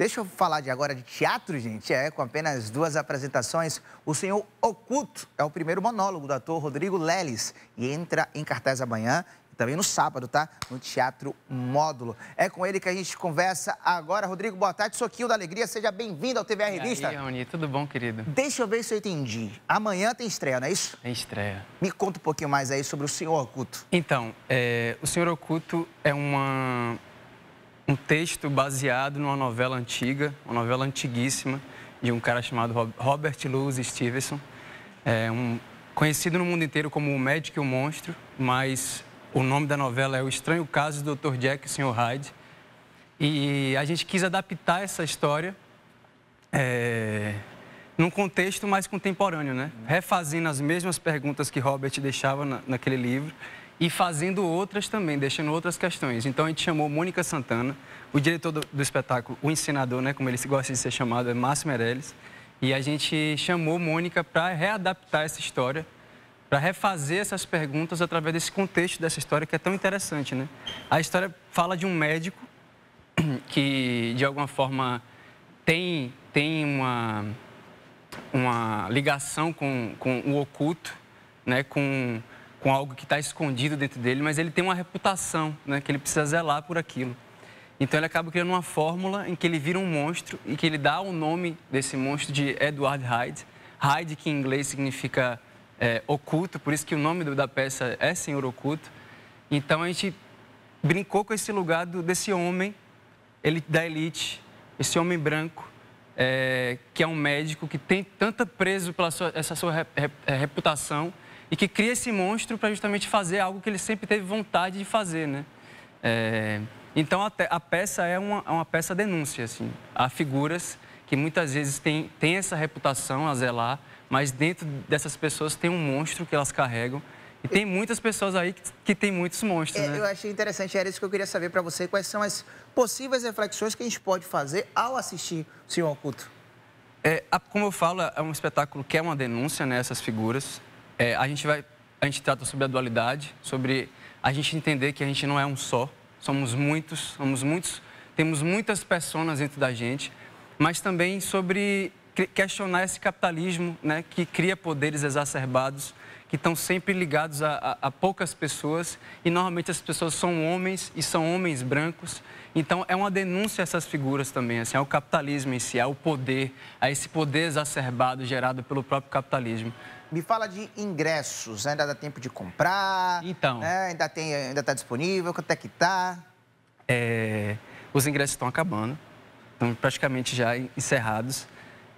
Deixa eu falar de agora de teatro, gente. É, com apenas duas apresentações, O Senhor Oculto é o primeiro monólogo do ator Rodrigo Leles e entra em cartaz amanhã e também no sábado, tá? No Teatro Módulo. É com ele que a gente conversa agora. Rodrigo, boa tarde. Soquinho da Alegria, seja bem-vindo ao TVR Revista. E aí, tudo bom, querido? Deixa eu ver se eu entendi. Amanhã tem estreia, não é isso? Tem estreia. Me conta um pouquinho mais aí sobre O Senhor Oculto. Então, é... O Senhor Oculto é uma um texto baseado numa novela antiga, uma novela antiguíssima, de um cara chamado Robert Louis Stevenson, é um, conhecido no mundo inteiro como o Médico e o Monstro, mas o nome da novela é O Estranho Caso do Dr. Jack e o Sr. Hyde. E a gente quis adaptar essa história é, num contexto mais contemporâneo, né? Refazendo as mesmas perguntas que Robert deixava na, naquele livro e fazendo outras também, deixando outras questões. Então a gente chamou Mônica Santana, o diretor do, do espetáculo, o ensinador, né, como ele gosta de ser chamado, é Márcio Meirelles. E a gente chamou Mônica para readaptar essa história, para refazer essas perguntas através desse contexto dessa história que é tão interessante, né? A história fala de um médico que de alguma forma tem tem uma uma ligação com, com o oculto, né, com com algo que está escondido dentro dele, mas ele tem uma reputação, né, que ele precisa zelar por aquilo. Então ele acaba criando uma fórmula em que ele vira um monstro e que ele dá o nome desse monstro de Edward Hyde. Hyde, que em inglês significa é, oculto, por isso que o nome da peça é Senhor Oculto. Então a gente brincou com esse lugar do, desse homem ele, da elite, esse homem branco, é, que é um médico que tem tanta preso pela sua, essa sua rep, rep, é, reputação e que cria esse monstro para justamente fazer algo que ele sempre teve vontade de fazer, né? É, então a, a, peça é uma, é uma peça denúncia, assim. Há figuras que muitas vezes têm, essa reputação a zelar, mas dentro dessas pessoas tem um monstro que elas carregam e tem muitas pessoas aí que, que tem muitos monstros, é, né? Eu achei interessante, era isso que eu queria saber para você. Quais são as possíveis reflexões que a gente pode fazer ao assistir o Senhor Oculto? É, como eu falo, é um espetáculo que é uma denúncia, né? figuras. É, a gente vai, a gente trata sobre a dualidade, sobre a gente entender que a gente não é um só, somos muitos, somos muitos, temos muitas pessoas dentro da gente, mas também sobre questionar esse capitalismo, né, que cria poderes exacerbados, que estão sempre ligados a, a, a, poucas pessoas e normalmente as pessoas são homens e são homens brancos. Então é uma denúncia a essas figuras também, assim, ao capitalismo em si, ao poder, a esse poder exacerbado gerado pelo próprio capitalismo. Me fala de ingressos, ainda dá tempo de comprar? Então. Né? Ainda tem, ainda está disponível? Quanto é que está? É, os ingressos estão acabando, estão praticamente já encerrados.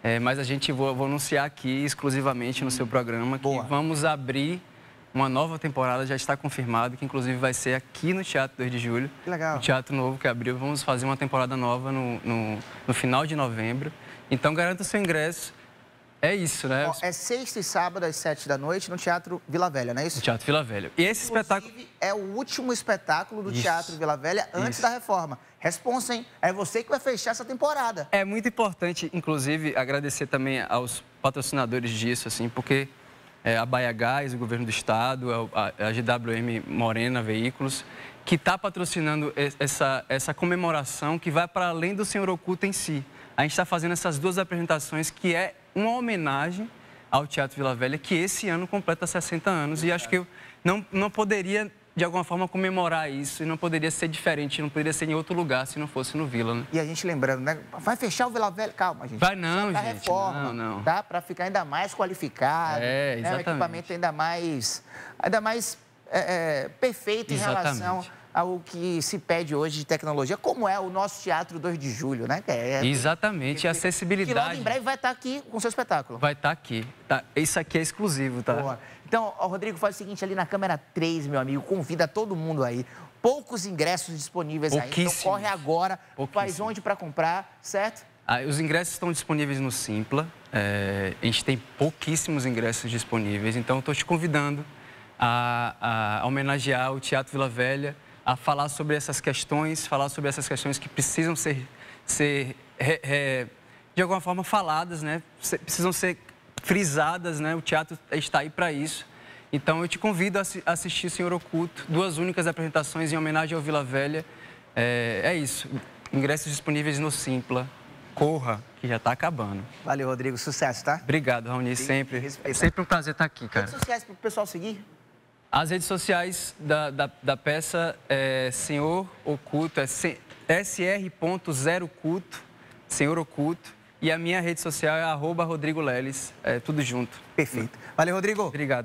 É, mas a gente vou, vou anunciar aqui exclusivamente no seu programa que Boa. vamos abrir uma nova temporada, já está confirmado, que inclusive vai ser aqui no Teatro 2 de Julho. Que legal. O Teatro Novo que abriu. Vamos fazer uma temporada nova no, no, no final de novembro. Então garanta o seu ingresso. É isso, né? é sexta e sábado às sete da noite no Teatro Vila Velha, não é isso? No Teatro Vila Velha. E esse Inclusive, espetáculo... é o último espetáculo do isso. Teatro Vila Velha antes isso. da reforma. Responsa, hein? É você que vai fechar essa temporada. É muito importante, inclusive, agradecer também aos patrocinadores disso, assim, porque é, a Baia Gás, o governo do estado, é a, a GWM Morena Veículos, que está patrocinando essa, essa comemoração que vai para além do Senhor Oculto em si. A gente está fazendo essas duas apresentações que é uma homenagem ao Teatro Vila Velha, que esse ano completa 60 anos. E acho que eu não, não poderia, de alguma forma, comemorar isso. E não poderia ser diferente, não poderia ser em outro lugar se não fosse no Vila, né? E a gente lembrando, né? Vai fechar o Vila Velha. Calma, gente. Vai não, tá gente. reforma, não, não. tá? Para ficar ainda mais qualificado. É, exatamente. Né? Um equipamento ainda mais, ainda mais é, é, perfeito em relação ao que se pede hoje de tecnologia, como é o nosso Teatro 2 de Julho, né? É, Exatamente, que, acessibilidade. Que logo em breve vai estar tá aqui com o seu espetáculo. Vai estar tá aqui. Tá, isso aqui é exclusivo, tá? Boa. Então, ó, Rodrigo, faz o seguinte, ali na câmera 3, meu amigo, convida todo mundo aí. Poucos ingressos disponíveis ainda, então corre agora, faz onde para comprar, certo? Ah, os ingressos estão disponíveis no Simpla, é, a gente tem pouquíssimos ingressos disponíveis, então estou te convidando a, a homenagear o Teatro Vila Velha, a falar sobre essas questões, falar sobre essas questões que precisam ser, ser é, é, de alguma forma, faladas, né? precisam ser frisadas, né? o teatro está aí para isso. Então eu te convido a assistir Senhor Oculto, duas únicas apresentações em homenagem ao Vila Velha. É, é isso, ingressos disponíveis no Simpla. Corra, que já está acabando. Valeu, Rodrigo. Sucesso, tá? Obrigado, Raoni. Sempre, sempre um prazer estar aqui, cara. sucesso para o pessoal seguir. As redes sociais da, da, da peça é Senhor Oculto, é sr.0culto, Senhor Oculto. E a minha rede social é arroba Rodrigo Leles, é, tudo junto. Perfeito. Valeu, Rodrigo. Obrigado.